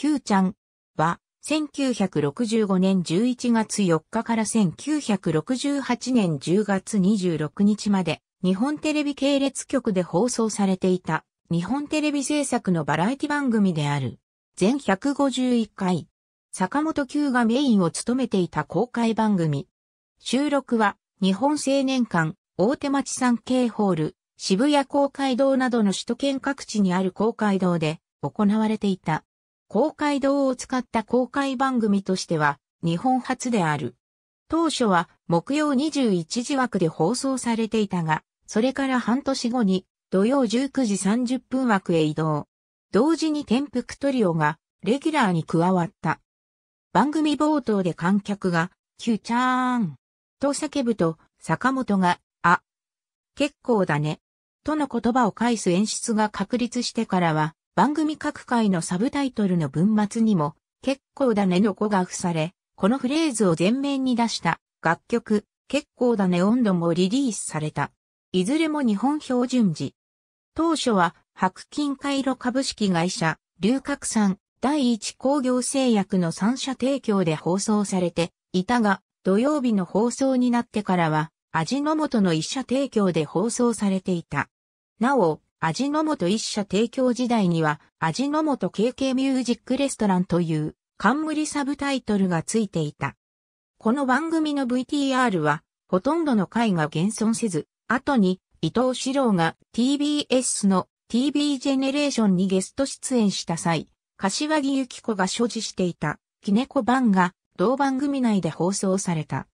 Q ちゃんは、1965年11月4日から1968年10月26日まで、日本テレビ系列局で放送されていた、日本テレビ制作のバラエティ番組である。全151回。坂本九がメインを務めていた公開番組。収録は、日本青年館、大手町産経ホール、渋谷公会堂などの首都圏各地にある公会堂で行われていた。公開堂を使った公開番組としては日本初である。当初は木曜21時枠で放送されていたが、それから半年後に土曜19時30分枠へ移動。同時に天覆トリオがレギュラーに加わった。番組冒頭で観客が、キューチャーンと叫ぶと、坂本が、あ、結構だね、との言葉を返す演出が確立してからは、番組各回のサブタイトルの文末にも、結構だねの語が付され、このフレーズを前面に出した楽曲、結構だね温度もリリースされた。いずれも日本標準時。当初は、白金回路株式会社、龍角散、第一工業製薬の三社提供で放送されていたが、土曜日の放送になってからは、味の素の一社提供で放送されていた。なお、味の素一社提供時代には、味の素 KK ミュージックレストランという、冠サブタイトルがついていた。この番組の VTR は、ほとんどの回が現存せず、後に伊藤史郎が TBS の TV ジェネレーションにゲスト出演した際、柏木由紀子が所持していた、キネコ版が同番組内で放送された。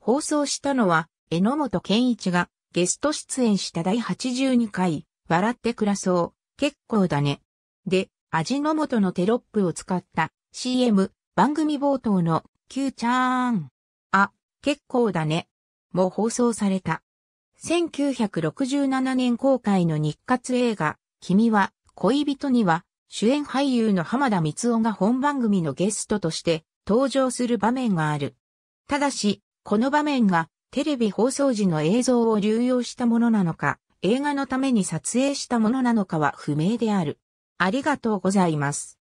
放送したのは、榎本健一がゲスト出演した第82回笑って暮らそう、結構だね。で、味の素のテロップを使った CM 番組冒頭の Q ちゃーん。あ、結構だね。も放送された。1967年公開の日活映画、君は恋人には主演俳優の浜田光雄が本番組のゲストとして登場する場面がある。ただし、この場面がテレビ放送時の映像を流用したものなのか、映画のために撮影したものなのかは不明である。ありがとうございます。